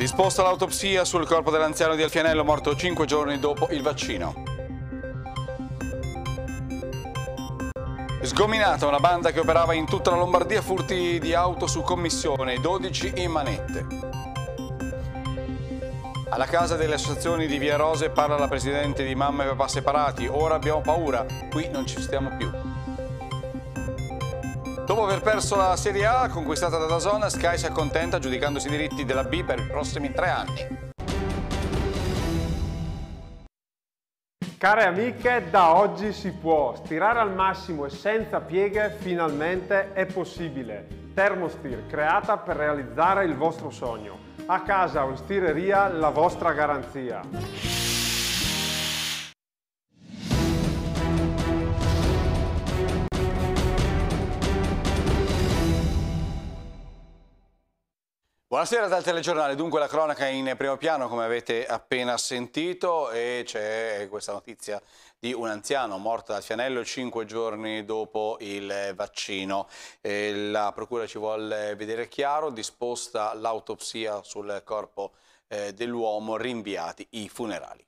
Disposta l'autopsia sul corpo dell'anziano di Alfianello morto 5 giorni dopo il vaccino. Sgominata una banda che operava in tutta la Lombardia furti di auto su commissione, 12 in manette. Alla casa delle associazioni di Via Rose parla la presidente di Mamma e Papà Separati, ora abbiamo paura, qui non ci stiamo più. Dopo aver perso la Serie A, conquistata da Dazon, Sky si accontenta giudicandosi i diritti della B per i prossimi tre anni. Care amiche, da oggi si può. Stirare al massimo e senza pieghe finalmente è possibile. Thermostir, creata per realizzare il vostro sogno. A casa o in stireria, la vostra garanzia. Buonasera dal telegiornale, dunque la cronaca è in primo piano come avete appena sentito e c'è questa notizia di un anziano morto dal fianello cinque giorni dopo il vaccino. E la procura ci vuole vedere chiaro, disposta l'autopsia sul corpo eh, dell'uomo, rinviati i funerali.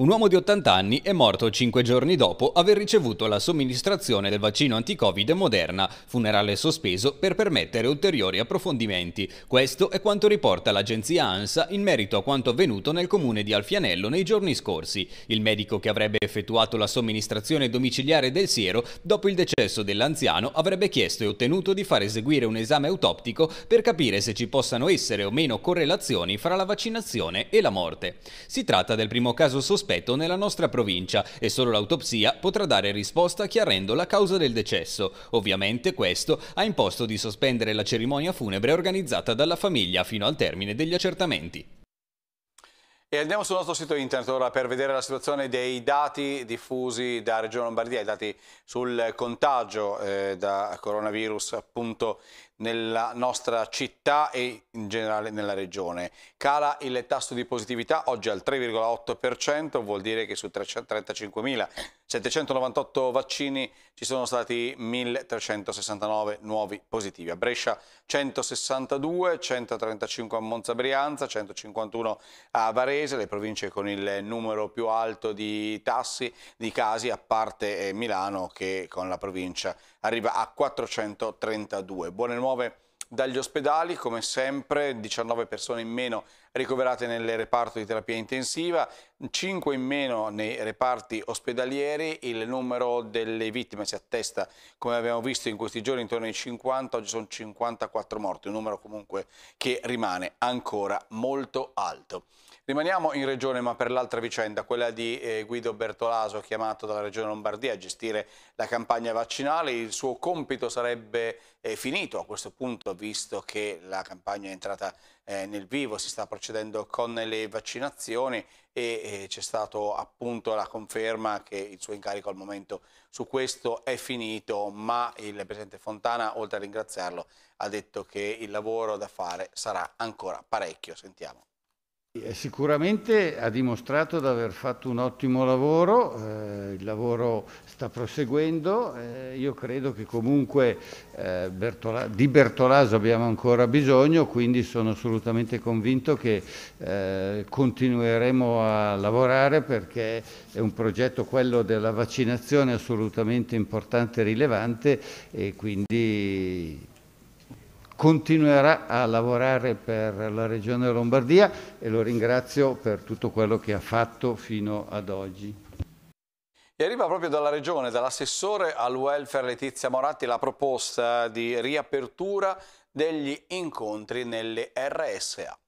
Un uomo di 80 anni è morto 5 giorni dopo aver ricevuto la somministrazione del vaccino anti-Covid Moderna, funerale sospeso per permettere ulteriori approfondimenti. Questo è quanto riporta l'agenzia ANSA in merito a quanto avvenuto nel comune di Alfianello nei giorni scorsi. Il medico che avrebbe effettuato la somministrazione domiciliare del siero dopo il decesso dell'anziano avrebbe chiesto e ottenuto di far eseguire un esame autoptico per capire se ci possano essere o meno correlazioni fra la vaccinazione e la morte. Si tratta del primo caso sospeso sospetto nella nostra provincia e solo l'autopsia potrà dare risposta chiarendo la causa del decesso. Ovviamente questo ha imposto di sospendere la cerimonia funebre organizzata dalla famiglia fino al termine degli accertamenti. E andiamo sul nostro sito internet ora per vedere la situazione dei dati diffusi da Regione Lombardia, i dati sul contagio eh, da coronavirus appunto nella nostra città e in generale nella regione. Cala il tasso di positività oggi al 3,8%, vuol dire che su 35.798 vaccini ci sono stati 1.369 nuovi positivi. A Brescia 162, 135 a Monza Brianza, 151 a Varese, le province con il numero più alto di tassi di casi, a parte eh, Milano che con la provincia arriva a 432. Buone nuove dagli ospedali, come sempre 19 persone in meno ricoverate nel reparto di terapia intensiva, 5 in meno nei reparti ospedalieri, il numero delle vittime si attesta come abbiamo visto in questi giorni intorno ai 50, oggi sono 54 morti, un numero comunque che rimane ancora molto alto. Rimaniamo in regione ma per l'altra vicenda, quella di eh, Guido Bertolaso chiamato dalla regione Lombardia a gestire la campagna vaccinale, il suo compito sarebbe eh, finito a questo punto visto che la campagna è entrata eh, nel vivo, si sta procedendo con le vaccinazioni e eh, c'è stata appunto la conferma che il suo incarico al momento su questo è finito, ma il Presidente Fontana, oltre a ringraziarlo, ha detto che il lavoro da fare sarà ancora parecchio. Sentiamo. Sicuramente ha dimostrato di aver fatto un ottimo lavoro, eh, il lavoro sta proseguendo, eh, io credo che comunque eh, Bertola di Bertolaso abbiamo ancora bisogno, quindi sono assolutamente convinto che eh, continueremo a lavorare perché è un progetto quello della vaccinazione assolutamente importante e rilevante e quindi continuerà a lavorare per la Regione Lombardia e lo ringrazio per tutto quello che ha fatto fino ad oggi. E arriva proprio dalla Regione, dall'assessore al welfare Letizia Moratti, la proposta di riapertura degli incontri nelle RSA.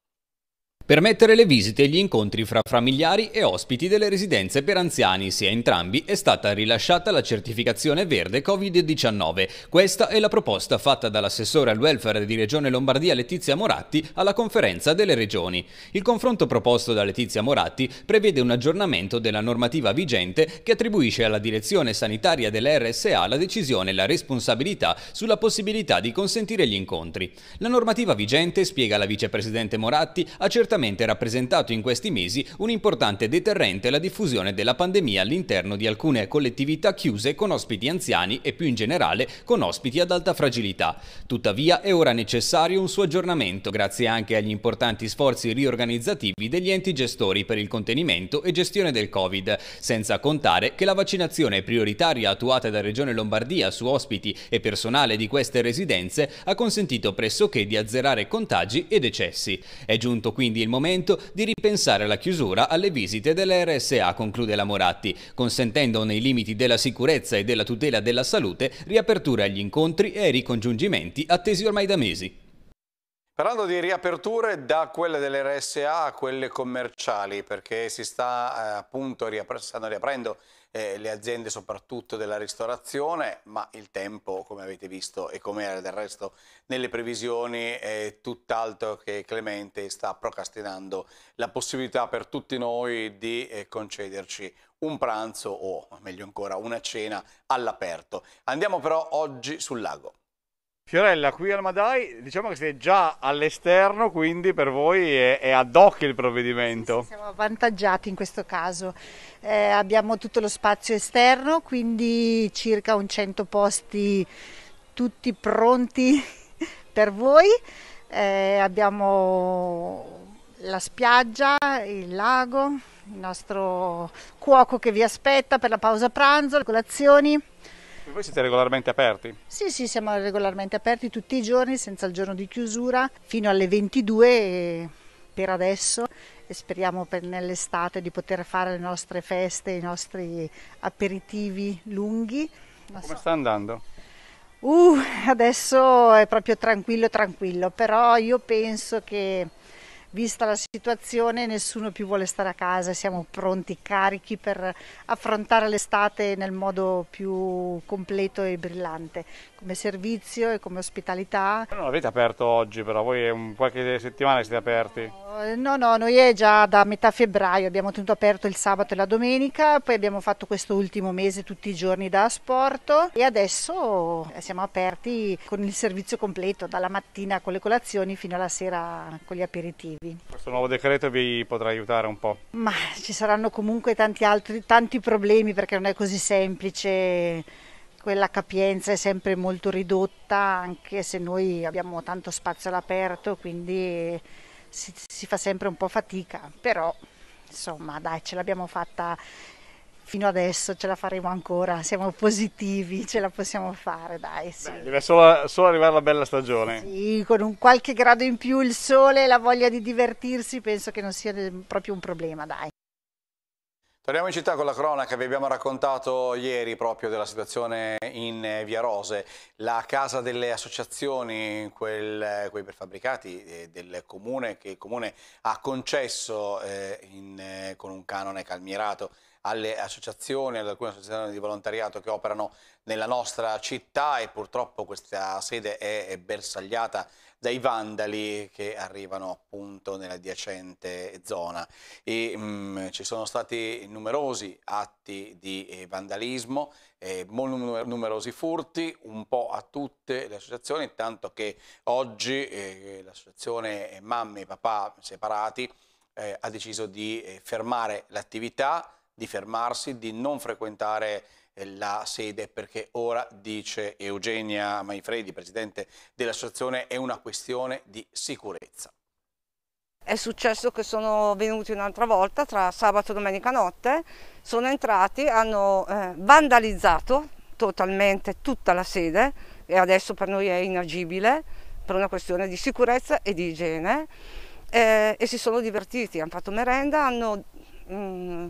Permettere le visite e gli incontri fra familiari e ospiti delle residenze per anziani, sia entrambi, è stata rilasciata la certificazione verde Covid-19. Questa è la proposta fatta dall'assessore al welfare di Regione Lombardia Letizia Moratti alla conferenza delle regioni. Il confronto proposto da Letizia Moratti prevede un aggiornamento della normativa vigente che attribuisce alla direzione sanitaria dell'RSA la decisione e la responsabilità sulla possibilità di consentire gli incontri. La normativa vigente, spiega la vicepresidente Moratti, ha certamente sicuramente rappresentato in questi mesi un importante deterrente alla diffusione della pandemia all'interno di alcune collettività chiuse con ospiti anziani e più in generale con ospiti ad alta fragilità. Tuttavia è ora necessario un suo aggiornamento grazie anche agli importanti sforzi riorganizzativi degli enti gestori per il contenimento e gestione del Covid, senza contare che la vaccinazione prioritaria attuata da Regione Lombardia su ospiti e personale di queste residenze ha consentito pressoché di azzerare contagi e decessi. È giunto quindi il momento di ripensare la chiusura alle visite dell'RSA, conclude la Moratti, consentendo nei limiti della sicurezza e della tutela della salute riaperture agli incontri e ai ricongiungimenti attesi ormai da mesi. Parlando di riaperture da quelle dell'RSA a quelle commerciali, perché si sta eh, appunto riap stanno riaprendo eh, le aziende soprattutto della ristorazione, ma il tempo, come avete visto e come era del resto nelle previsioni, è tutt'altro che clemente sta procrastinando la possibilità per tutti noi di eh, concederci un pranzo o meglio ancora una cena all'aperto. Andiamo però oggi sul lago. Fiorella qui al Madai, diciamo che siete già all'esterno, quindi per voi è, è ad hoc il provvedimento. Sì, siamo avvantaggiati in questo caso. Eh, abbiamo tutto lo spazio esterno, quindi circa un 100 posti tutti pronti per voi. Eh, abbiamo la spiaggia, il lago, il nostro cuoco che vi aspetta per la pausa pranzo, le colazioni. E voi siete regolarmente aperti? Sì, sì, siamo regolarmente aperti tutti i giorni, senza il giorno di chiusura, fino alle 22 per adesso e speriamo per nell'estate di poter fare le nostre feste, i nostri aperitivi lunghi. Ma Come so... sta andando? Uh, adesso è proprio tranquillo, tranquillo, però io penso che vista la situazione nessuno più vuole stare a casa, siamo pronti, carichi per affrontare l'estate nel modo più completo e brillante, come servizio e come ospitalità. Non avete aperto oggi però, voi un qualche settimana siete aperti? No eh, no, no, noi è già da metà febbraio, abbiamo tenuto aperto il sabato e la domenica, poi abbiamo fatto questo ultimo mese tutti i giorni da asporto e adesso eh, siamo aperti con il servizio completo, dalla mattina con le colazioni fino alla sera con gli aperitivi. Questo nuovo decreto vi potrà aiutare un po'? Ma ci saranno comunque tanti altri, tanti problemi perché non è così semplice quella capienza è sempre molto ridotta anche se noi abbiamo tanto spazio all'aperto quindi si, si fa sempre un po' fatica, però insomma dai ce l'abbiamo fatta fino adesso ce la faremo ancora, siamo positivi, ce la possiamo fare, dai. Sì. Beh, deve solo, solo, arrivare la bella stagione. Sì, con un qualche grado in più il sole e la voglia di divertirsi penso che non sia proprio un problema, dai. Torniamo in città con la cronaca, vi abbiamo raccontato ieri proprio della situazione in eh, Via Rose, la casa delle associazioni, quel, eh, quei prefabbricati eh, del comune che il comune ha concesso eh, in, con un canone calmierato alle associazioni, ad alcune associazioni di volontariato che operano nella nostra città e purtroppo questa sede è bersagliata dai vandali che arrivano appunto nella adiacente zona. E, mh, mm, ci sono stati numerosi atti di eh, vandalismo, eh, numerosi furti, un po' a tutte le associazioni, tanto che oggi eh, l'associazione Mamme e Papà Separati eh, ha deciso di eh, fermare l'attività, di fermarsi, di non frequentare eh, la sede perché ora, dice Eugenia Maifredi, presidente dell'associazione, è una questione di sicurezza. È successo che sono venuti un'altra volta tra sabato e domenica notte, sono entrati, hanno eh, vandalizzato totalmente tutta la sede e adesso per noi è inagibile per una questione di sicurezza e di igiene eh, e si sono divertiti, hanno fatto merenda, hanno... Mh, mm,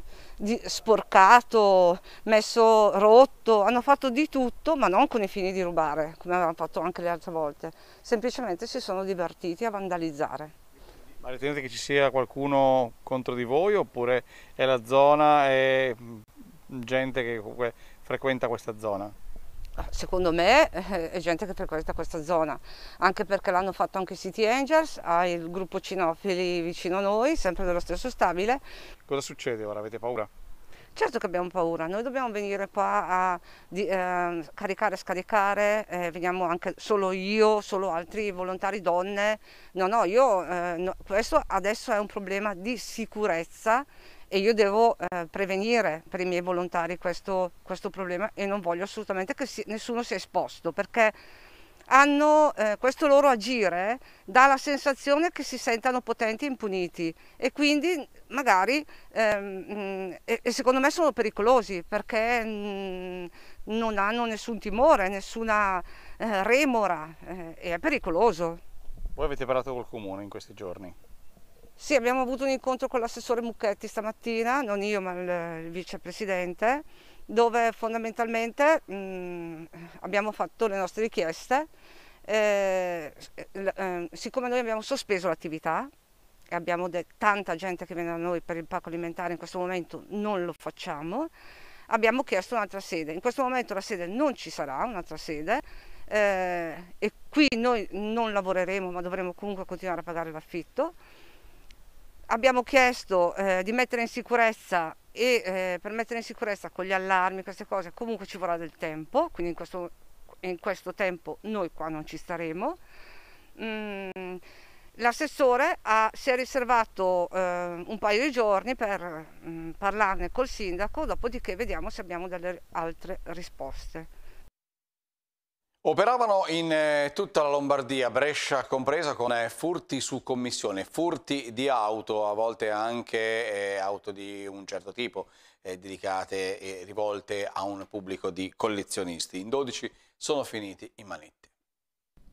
sporcato, messo rotto, hanno fatto di tutto, ma non con i fini di rubare, come avevano fatto anche le altre volte, semplicemente si sono divertiti a vandalizzare. Ma ritenete che ci sia qualcuno contro di voi oppure è la zona e mm, gente che comunque frequenta questa zona? secondo me eh, è gente che frequenta questa zona, anche perché l'hanno fatto anche i City Angels, ha il gruppo Cinofili vicino a noi, sempre dello stesso stabile. Cosa succede ora? Avete paura? Certo che abbiamo paura, noi dobbiamo venire qua a di, eh, caricare, scaricare, eh, veniamo anche solo io, solo altri volontari donne. No, no, io, eh, no, questo adesso è un problema di sicurezza e io devo eh, prevenire per i miei volontari questo, questo, problema e non voglio assolutamente che si, nessuno sia esposto perché hanno, eh, questo loro agire dà la sensazione che si sentano potenti e impuniti e quindi magari ehm, mm, e, e secondo me sono pericolosi perché mh, mm, non hanno nessun timore, nessuna eh, remora eh, e è pericoloso. Voi avete parlato col comune in questi giorni? Sì, abbiamo avuto un incontro con l'assessore Mucchetti stamattina, non io ma il, il vicepresidente, dove fondamentalmente mh, mm, abbiamo fatto le nostre richieste. Eh, eh, eh, siccome noi abbiamo sospeso l'attività, e abbiamo tanta gente che viene da noi per il pacco alimentare, in questo momento non lo facciamo, abbiamo chiesto un'altra sede. In questo momento la sede non ci sarà, un'altra sede, eh, e qui noi non lavoreremo ma dovremo comunque continuare a pagare l'affitto abbiamo chiesto eh, di mettere in sicurezza e eh, per mettere in sicurezza con gli allarmi queste cose comunque ci vorrà del tempo, quindi in questo, in questo tempo noi qua non ci staremo. Mm, L'assessore si è riservato eh, un paio di giorni per mh, mm, parlarne col sindaco, dopodiché vediamo se abbiamo delle altre risposte. Operavano in eh, tutta la Lombardia, Brescia compresa, con eh, furti su commissione, furti di auto, a volte anche eh, auto di un certo tipo, dedicate e rivolte a un pubblico di collezionisti. In 12 sono finiti in manetta.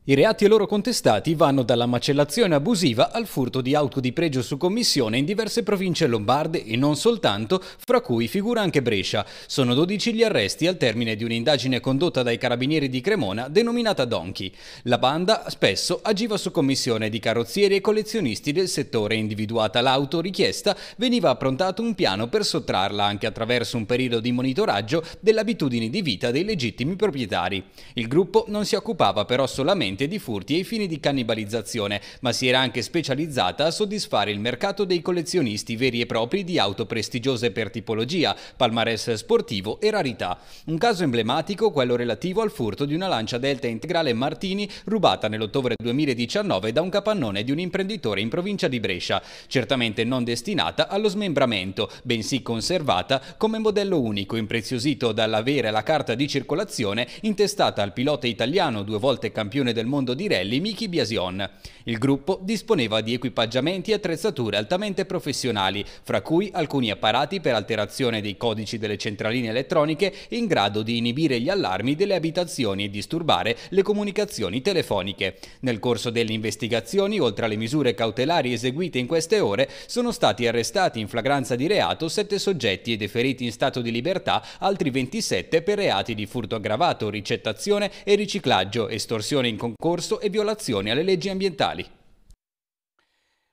I reati loro contestati vanno dalla macellazione abusiva al furto di auto di pregio su commissione in diverse province lombarde e non soltanto, fra cui figura anche Brescia. Sono 12 gli arresti al termine di un'indagine condotta dai carabinieri di Cremona denominata Donchi. La banda spesso agiva su commissione di carrozzieri e collezionisti del settore. Individuata l'auto richiesta, veniva approntato un piano per sottrarla anche attraverso un periodo di monitoraggio delle abitudini di vita dei legittimi proprietari. Il gruppo non si occupava però solamente principalmente di furti ai fini di cannibalizzazione, ma si era anche specializzata a soddisfare il mercato dei collezionisti veri e propri di auto prestigiose per tipologia, palmarès sportivo e rarità. Un caso emblematico quello relativo al furto di una lancia Delta Integrale Martini rubata nell'ottobre 2019 da un capannone di un imprenditore in provincia di Brescia, certamente non destinata allo smembramento, bensì conservata come modello unico impreziosito dall'avere la carta di circolazione intestata al pilota italiano due volte campione del mondo di rally Miki Biasion. Il gruppo disponeva di equipaggiamenti e attrezzature altamente professionali, fra cui alcuni apparati per alterazione dei codici delle centraline elettroniche in grado di inibire gli allarmi delle abitazioni e disturbare le comunicazioni telefoniche. Nel corso delle investigazioni, oltre alle misure cautelari eseguite in queste ore, sono stati arrestati in flagranza di reato sette soggetti e deferiti in stato di libertà altri 27 per reati di furto aggravato, ricettazione e riciclaggio, estorsione in concorso e violazioni alle leggi ambientali.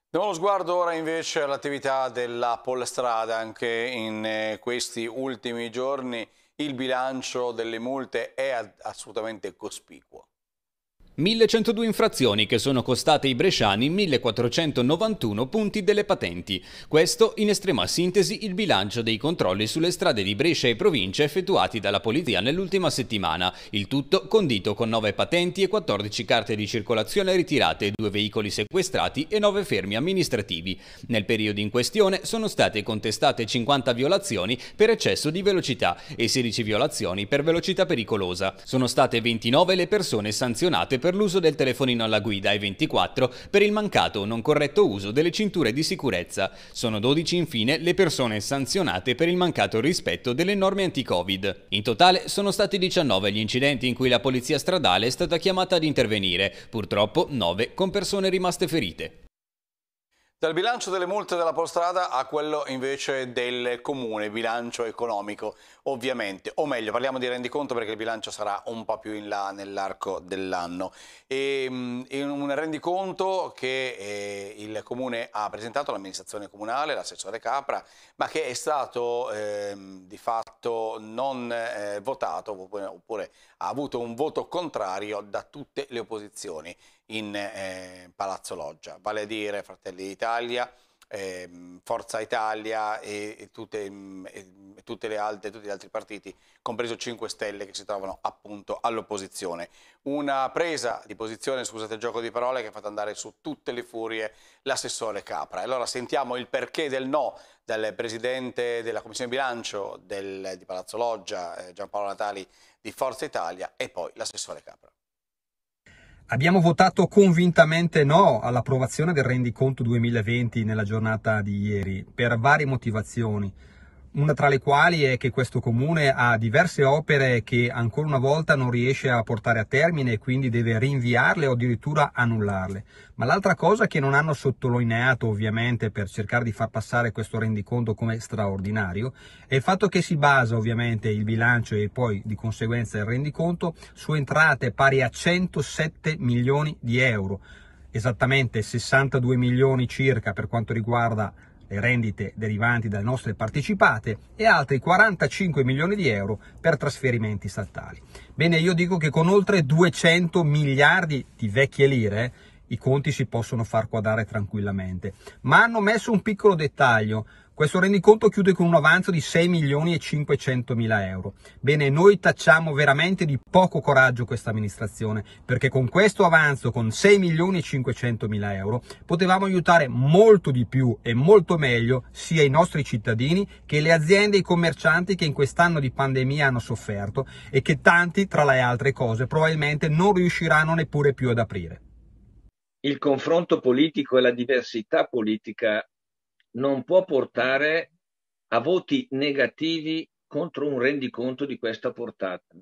Diamo lo sguardo ora invece all'attività della Polstrada, anche in eh, questi ultimi giorni il bilancio delle multe è assolutamente cospicuo. 1102 infrazioni che sono costate ai bresciani 1491 punti delle patenti. Questo in estrema sintesi il bilancio dei controlli sulle strade di Brescia e provincia effettuati dalla polizia nell'ultima settimana, il tutto condito con 9 patenti e 14 carte di circolazione ritirate, 2 veicoli sequestrati e 9 fermi amministrativi. Nel periodo in questione sono state contestate 50 violazioni per eccesso di velocità e 16 violazioni per velocità pericolosa. Sono state 29 le persone sanzionate per l'uso del telefonino alla guida e 24 per il mancato o non corretto uso delle cinture di sicurezza. Sono 12 infine le persone sanzionate per il mancato rispetto delle norme anti-Covid. In totale sono stati 19 gli incidenti in cui la polizia stradale è stata chiamata ad intervenire, purtroppo 9 con persone rimaste ferite. Dal bilancio delle multe della Polstrada a quello invece del comune, bilancio economico ovviamente, o meglio parliamo di rendiconto perché il bilancio sarà un po' più in là nell'arco dell'anno. Ehm, un rendiconto che eh, il comune ha presentato, l'amministrazione comunale, l'assessore Capra, ma che è stato eh, di fatto non eh, votato oppure ha avuto un voto contrario da tutte le opposizioni in eh, Palazzo Loggia, vale a dire Fratelli d'Italia, eh, Forza Italia e, e, tutte, mm, e, mm, tutte altre, tutti gli altri partiti, compreso 5 Stelle che si trovano appunto all'opposizione. Una presa di posizione, scusate il gioco di parole, che ha fatto andare su tutte le furie l'assessore Capra. Allora sentiamo il perché del no dal presidente della Commissione Bilancio del, di Palazzo Loggia, eh, Giampaolo Natali di Forza Italia e poi l'assessore Capra. Abbiamo votato convintamente no all'approvazione del rendiconto 2020 nella giornata di ieri per varie motivazioni una tra le quali è che questo comune ha diverse opere che ancora una volta non riesce a portare a termine e quindi deve rinviarle o addirittura annullarle. Ma l'altra cosa che non hanno sottolineato ovviamente per cercare di far passare questo rendiconto come straordinario è il fatto che si basa ovviamente il bilancio e poi di conseguenza il rendiconto su entrate pari a 107 milioni di euro esattamente 62 milioni circa per quanto riguarda le rendite derivanti dalle nostre partecipate e altri 45 milioni di euro per trasferimenti statali. Bene, io dico che con oltre 200 miliardi di vecchie lire eh, i conti si possono far quadrare tranquillamente, ma hanno messo un piccolo dettaglio, questo rendiconto chiude con un avanzo di 6 milioni e 500 mila euro. Bene, noi tacciamo veramente di poco coraggio questa amministrazione, perché con questo avanzo, con 6 milioni e 500 mila euro, potevamo aiutare molto di più e molto meglio sia i nostri cittadini che le aziende e i commercianti che in quest'anno di pandemia hanno sofferto e che tanti, tra le altre cose, probabilmente non riusciranno neppure più ad aprire. Il confronto politico e la diversità politica non può portare a voti negativi contro un rendiconto di questa portata.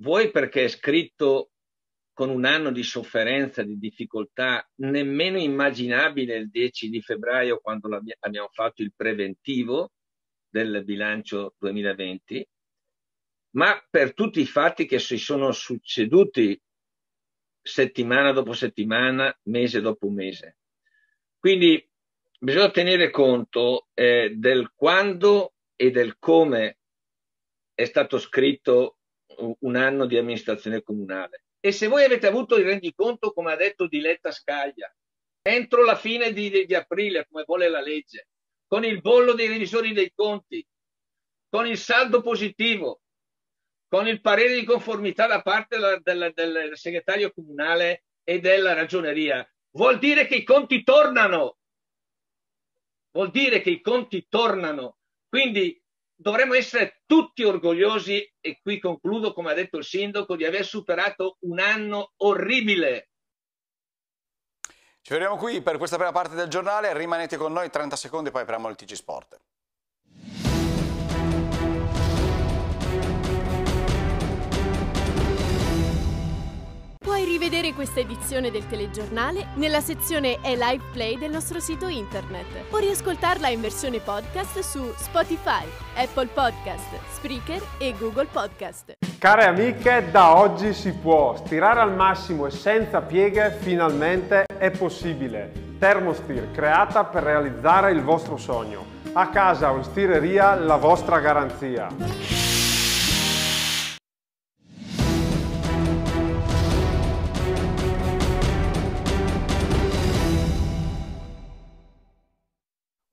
Voi perché è scritto con un anno di sofferenza, di difficoltà, nemmeno immaginabile il 10 di febbraio quando abbiamo fatto il preventivo del bilancio 2020, ma per tutti i fatti che si sono succeduti settimana dopo settimana, mese dopo mese. Quindi bisogna tenere conto eh, del quando e del come è stato scritto un anno di amministrazione comunale. E se voi avete avuto il rendiconto, come ha detto Diletta Scaglia, entro la fine di, di aprile, come vuole la legge, con il bollo dei revisori dei conti, con il saldo positivo, con il parere di conformità da parte della, della, del segretario comunale e della ragioneria, vuol dire che i conti tornano vuol dire che i conti tornano. Quindi dovremmo essere tutti orgogliosi, e qui concludo come ha detto il sindaco, di aver superato un anno orribile. Ci vediamo qui per questa prima parte del giornale, rimanete con noi 30 secondi poi apriamo il TG Sport. Puoi rivedere questa edizione del telegiornale nella sezione E Live Play del nostro sito internet o riascoltarla in versione podcast su Spotify, Apple Podcast, Spreaker e Google Podcast. Care amiche, da oggi si può stirare al massimo e senza pieghe finalmente è possibile. Thermostir creata per realizzare il vostro sogno. A casa o in stireria la vostra garanzia.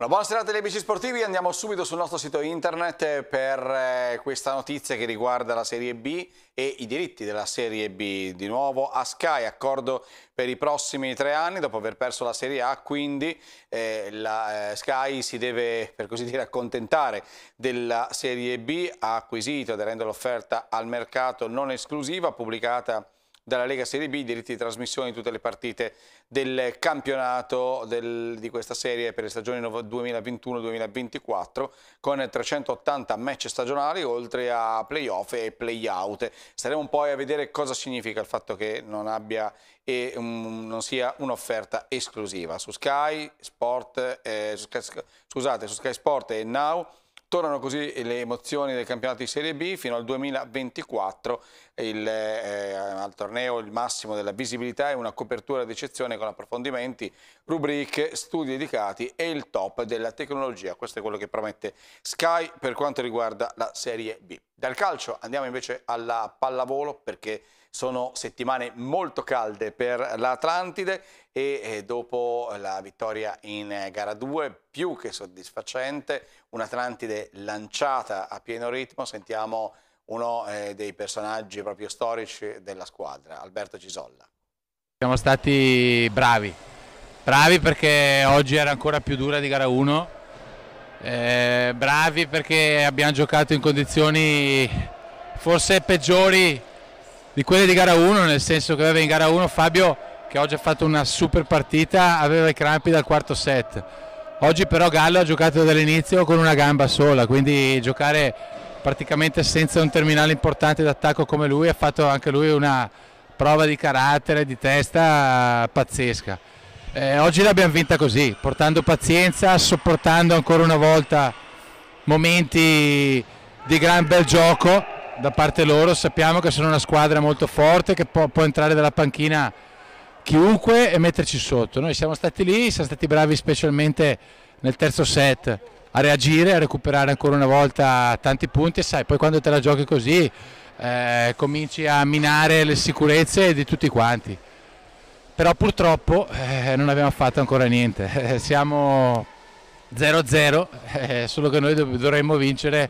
Buona serata agli amici sportivi, andiamo subito sul nostro sito internet per eh, questa notizia che riguarda la Serie B e i diritti della Serie B. Di nuovo a Sky, accordo per i prossimi tre anni, dopo aver perso la Serie A, quindi eh, la, eh, Sky si deve, per così dire, accontentare della Serie B, ha acquisito, aderendo l'offerta al mercato non esclusiva, pubblicata dalla Lega Serie B, i diritti di trasmissione di tutte le partite del campionato del, di questa serie per le stagioni 2021-2024 con 380 match stagionali oltre a playoff e playout. Staremo poi a vedere cosa significa il fatto che non, abbia, eh, um, non sia un'offerta esclusiva su Sky, Sport, eh, su Sky, scusate, su Sky Sport e Now Tornano così le emozioni del campionato di Serie B fino al 2024, il, eh, al torneo il massimo della visibilità è una copertura d'eccezione con approfondimenti, rubriche, studi dedicati e il top della tecnologia. Questo è quello che promette Sky per quanto riguarda la Serie B. Dal calcio andiamo invece alla pallavolo perché sono settimane molto calde per l'Atlantide e eh, dopo la vittoria in eh, gara 2 più che soddisfacente, un'Atlantide lanciata a pieno ritmo, sentiamo uno eh, dei personaggi proprio storici della squadra, Alberto Cisolla. Siamo stati bravi, bravi perché oggi era ancora più dura di gara 1, eh, bravi perché abbiamo giocato in condizioni forse peggiori di quelle di gara 1, nel senso che aveva in gara 1 Fabio che oggi ha fatto una super partita, aveva i crampi dal quarto set. Oggi però Gallo ha giocato dall'inizio con una gamba sola, quindi giocare praticamente senza un terminale importante d'attacco come lui ha fatto anche lui una prova di carattere, di testa pazzesca. Eh, oggi l'abbiamo vinta così, portando pazienza, sopportando ancora una volta momenti di gran bel gioco da parte loro sappiamo che sono una squadra molto forte che può, può entrare dalla panchina chiunque e metterci sotto. Noi siamo stati lì, siamo stati bravi specialmente nel terzo set a reagire, a recuperare ancora una volta tanti punti e sai, poi quando te la giochi così eh, cominci a minare le sicurezze di tutti quanti. Però purtroppo eh, non abbiamo fatto ancora niente, siamo 0-0, eh, solo che noi dovremmo vincere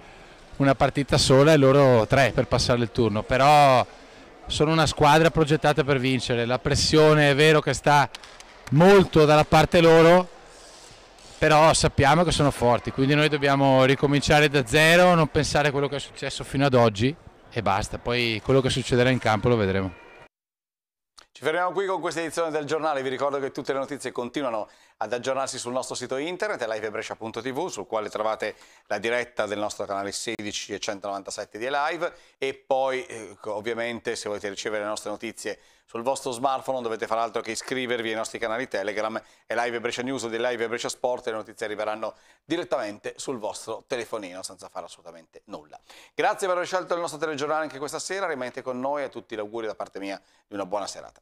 una partita sola e loro tre per passare il turno, però sono una squadra progettata per vincere, la pressione è vero che sta molto dalla parte loro, però sappiamo che sono forti, quindi noi dobbiamo ricominciare da zero, non pensare a quello che è successo fino ad oggi e basta, poi quello che succederà in campo lo vedremo. Ci fermiamo qui con questa edizione del giornale, vi ricordo che tutte le notizie continuano ad aggiornarsi sul nostro sito internet livebrescia.tv sul quale trovate la diretta del nostro canale 16 e 197 di Live e poi eh, ovviamente se volete ricevere le nostre notizie sul vostro smartphone non dovete far altro che iscrivervi ai nostri canali Telegram e Live Brescia News o di Live Brescia Sport le notizie arriveranno direttamente sul vostro telefonino senza fare assolutamente nulla. Grazie per aver scelto il nostro telegiornale anche questa sera, rimanete con noi e a tutti gli auguri da parte mia di una buona serata.